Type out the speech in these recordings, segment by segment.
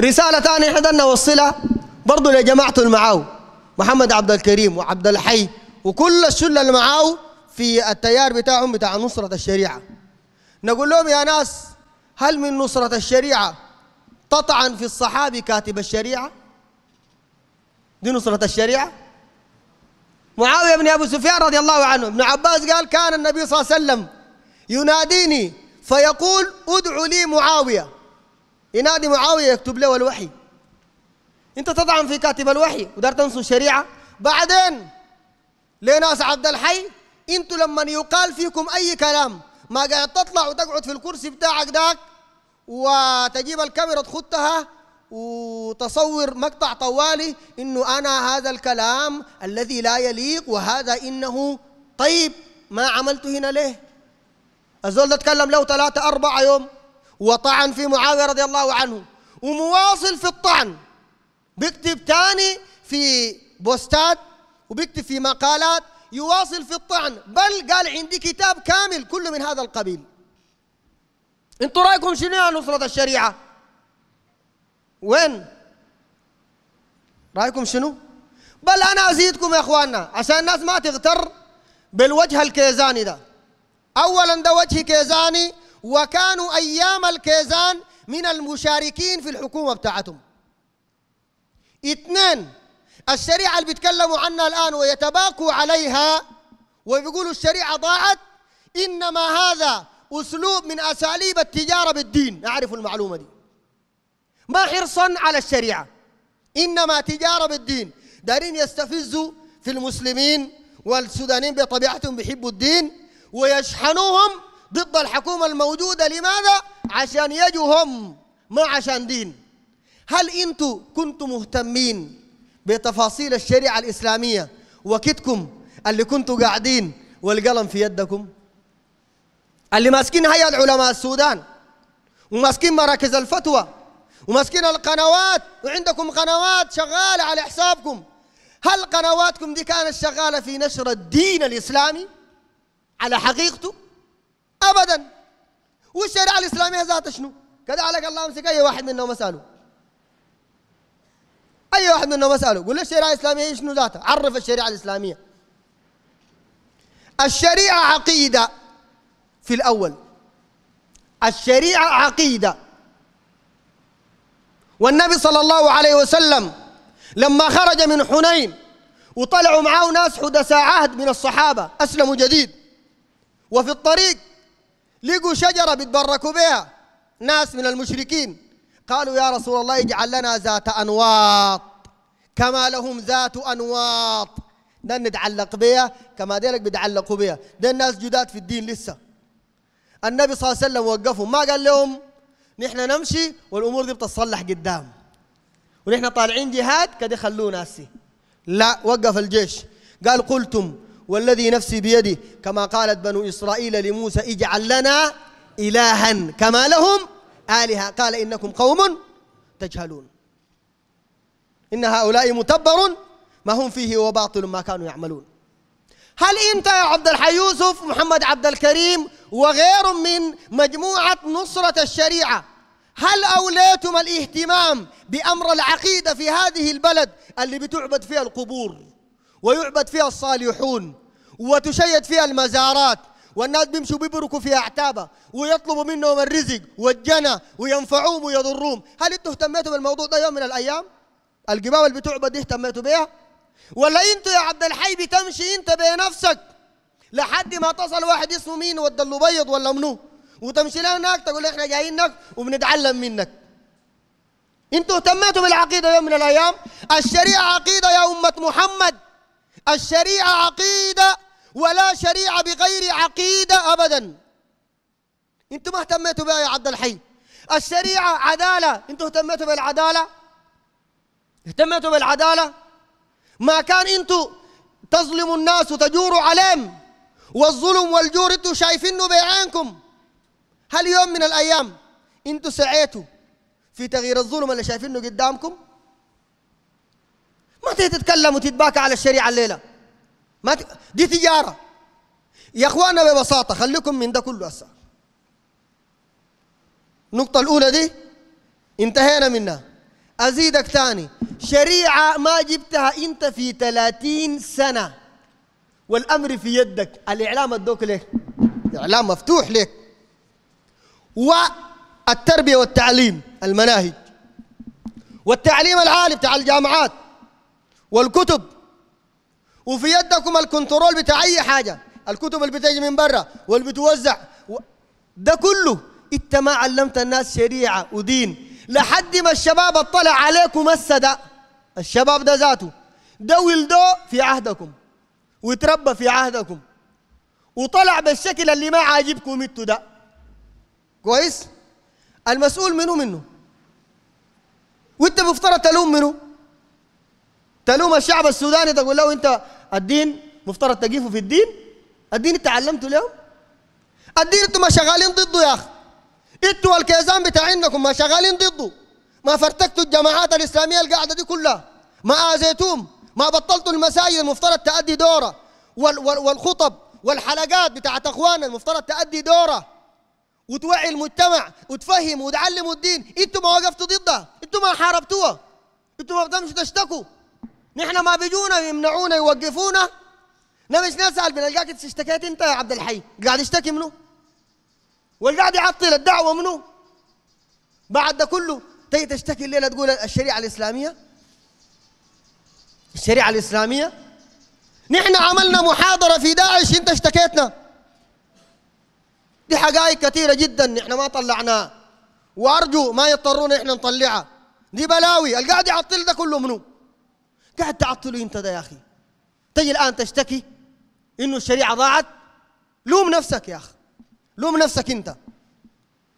رسالة ثانية احنا نوصلها برضه لجماعته اللي معاه محمد عبد الكريم وعبد الحي وكل الشلة اللي معاه في التيار بتاعهم بتاع نصرة الشريعة نقول لهم يا ناس هل من نصرة الشريعة تطعن في الصحابي كاتب الشريعة دي نصرة الشريعة معاوية بن أبو سفيان رضي الله عنه ابن عباس قال كان النبي صلى الله عليه وسلم يناديني فيقول ادعوا لي معاوية ينادي معاوية يكتب له الوحي أنت تطعن في كاتب الوحي ودار تنصر الشريعة بعدين لناس عبد الحي أنتوا لما يقال فيكم أي كلام ما قاعد تطلع وتقعد في الكرسي بتاعك داك وتجيب الكاميرا تخطها وتصور مقطع طوالي انه انا هذا الكلام الذي لا يليق وهذا انه طيب ما عملته هنا ليه؟ الزول ده اتكلم له ثلاثة أربعة يوم وطعن في معاوية رضي الله عنه ومواصل في الطعن بيكتب ثاني في بوستات وبيكتب في مقالات يواصل في الطعن بل قال عندي كتاب كامل كله من هذا القبيل انتوا رايكم شنو يا نصرة الشريعة وين رايكم شنو بل انا ازيدكم يا اخواننا عشان الناس ما تغتر بالوجه الكيزاني ده اولا ده وجه كيزاني وكانوا أيام الكيزان من المشاركين في الحكومة بتاعتهم اثنين الشريعة اللي بيتكلموا عنها الآن ويتباكوا عليها وبيقولوا الشريعة ضاعت إنما هذا أسلوب من أساليب التجارة بالدين أعرف المعلومة دي ما حرصا على الشريعة إنما تجارة بالدين دارين يستفزوا في المسلمين والسودانيين بطبيعتهم بيحبوا الدين ويشحنوهم ضد الحكومة الموجودة لماذا؟ عشان هم ما عشان دين هل أنتم كنتم مهتمين بتفاصيل الشريعة الإسلامية وكتكم اللي كنتوا قاعدين والقلم في يدكم اللي ماسكين هيئة العلماء السودان وماسكين مراكز الفتوى وماسكين القنوات وعندكم قنوات شغالة على حسابكم هل قنواتكم دي كانت شغالة في نشر الدين الإسلامي على حقيقته ابدا والشريعه الاسلاميه ذاتها شنو؟ كذلك الله امسك اي واحد منهم اساله اي واحد منهم اساله قول له الشريعه الاسلاميه شنو ذاتها؟ عرف الشريعه الاسلاميه الشريعه عقيده في الاول الشريعه عقيده والنبي صلى الله عليه وسلم لما خرج من حنين وطلعوا معاه ناس حدثاء عهد من الصحابه اسلموا جديد وفي الطريق لقوا شجرة بيتبركوا بها ناس من المشركين قالوا يا رسول الله اجعل لنا ذات أنواط كما لهم ذات أنواط ده نتعلق بها كما ديلك بيتعلقوا بها ده الناس جداد في الدين لسه النبي صلى الله عليه وسلم وقفهم ما قال لهم نحن نمشي والأمور دي بتتصلح قدام ونحن طالعين جهاد كده خلونا ناسي لا وقف الجيش قال قلتم والذي نفسي بيده كما قالت بنو إسرائيل لموسى اجعل لنا إلها كما لهم آلهة قال إنكم قوم تجهلون إن هؤلاء متبر ما هم فيه وباطل ما كانوا يعملون هل أنت يا عبد الحي يوسف محمد عبد الكريم وغير من مجموعة نصرة الشريعة هل أوليتم الاهتمام بأمر العقيدة في هذه البلد اللي بتعبد فيها القبور ويعبد فيها الصالحون وتشيد فيها المزارات والناس بيمشوا بيبركوا في اعتابها ويطلبوا منهم الرزق والجنه وينفعوهم ويضروهم، هل انتوا اهتميتوا بالموضوع ده يوم من الايام؟ القمامة اللي بتعبد دي اهتميتوا بيها؟ ولا انتوا يا عبد الحي بتمشي انت بنفسك لحد ما تصل واحد اسمه مين ودى بيض ولا منو وتمشي له هناك تقول احنا جايينك وبنتعلم منك. انتوا اهتميتوا بالعقيده يوم من الايام؟ الشريعه عقيده يا امه محمد الشريعة عقيدة ولا شريعة بغير عقيدة أبدا أنتم اهتميتوا بها يا عبد الحي الشريعة عدالة أنتم اهتميتوا بالعدالة اهتميتوا بالعدالة ما كان أنتم تظلموا الناس وتجوروا عليهم والظلم والجور أنتم شايفينه بعينكم هل يوم من الأيام أنتم سعيتوا في تغيير الظلم اللي شايفينه قدامكم؟ ما تتكلم وتتباكى على الشريعة الليلة ما ت... دي تجارة يا اخوانا ببساطة خليكم من ده كله هسه النقطة الأولى دي انتهينا منها أزيدك ثاني شريعة ما جبتها أنت في 30 سنة والأمر في يدك الإعلام ادوك ليه الإعلام مفتوح لك والتربية والتعليم المناهج والتعليم العالي بتاع الجامعات والكتب وفي يدكم الكنترول بتاع اي حاجه الكتب اللي بتيجي من برا واللي بتوزع ده كله انت ما علمت الناس شريعه ودين لحد ما الشباب اطلع عليكم هسه ده الشباب ده ذاته ده ولده في عهدكم وتربى في عهدكم وطلع بالشكل اللي ما عاجبكم انتوا ده كويس المسؤول منه منه وانت مفترض تلوم منه تلوم الشعب السوداني تقول له انت الدين مفترض تقيفه في الدين الدين انت علمته اليوم الدين انتم ما شغالين ضده يا اخي انتوا الكيزان بتاعينكم ما شغالين ضده ما فرتكتوا الجماعات الاسلاميه القاعده دي كلها ما اذيتوهم ما بطلتوا المساجد المفترض تأدي دوره وال وال والخطب والحلقات بتاعت اخواننا المفترض تأدي دوره وتوعي المجتمع وتفهم وتعلموا الدين انتوا ما وقفتوا ضدها انتوا ما حاربتوها انتوا ما بتمشوا تشتكوا نحن ما بيجونا يمنعونا يوقفونا نمش نسأل بنلقاك اشتكيت انت يا عبد الحي قاعد يشتكي منه والقاعد يعطل الدعوة منه بعد ده كله تيجي تشتكي الليلة تقول الشريعة الإسلامية الشريعة الإسلامية نحن عملنا محاضرة في داعش انت اشتكيتنا دي حقائق كثيرة جدا نحن ما طلعناها وأرجو ما يضطرون احنا نطلعها دي بلاوي القاعد يعطل ده كله منه قاعد تعطلي انت ده يا اخي تجي الان تشتكي انه الشريعه ضاعت لوم نفسك يا اخي لوم نفسك انت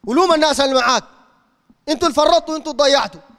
ولوم الناس اللي معاك انتوا اللي فرطتوا انتوا ضيعتوا